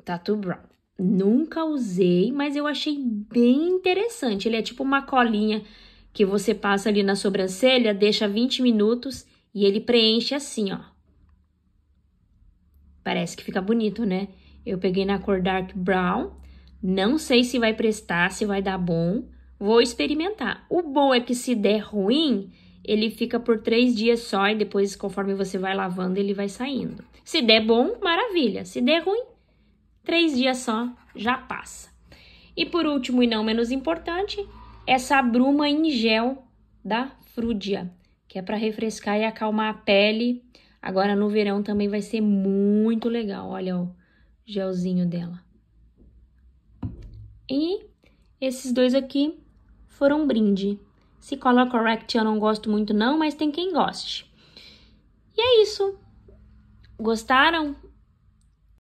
Tattoo Brown. Nunca usei, mas eu achei bem interessante. Ele é tipo uma colinha que você passa ali na sobrancelha, deixa 20 minutos e ele preenche assim, ó. Parece que fica bonito, né? Eu peguei na cor Dark Brown. Não sei se vai prestar, se vai dar bom. Vou experimentar. O bom é que se der ruim, ele fica por três dias só e depois, conforme você vai lavando, ele vai saindo. Se der bom, maravilha. Se der ruim, Três dias só já passa. E por último, e não menos importante, essa bruma em gel da Frúdia, que é para refrescar e acalmar a pele. Agora no verão também vai ser muito legal. Olha o gelzinho dela. E esses dois aqui foram brinde. Se Color Correct eu não gosto muito não, mas tem quem goste. E é isso. Gostaram?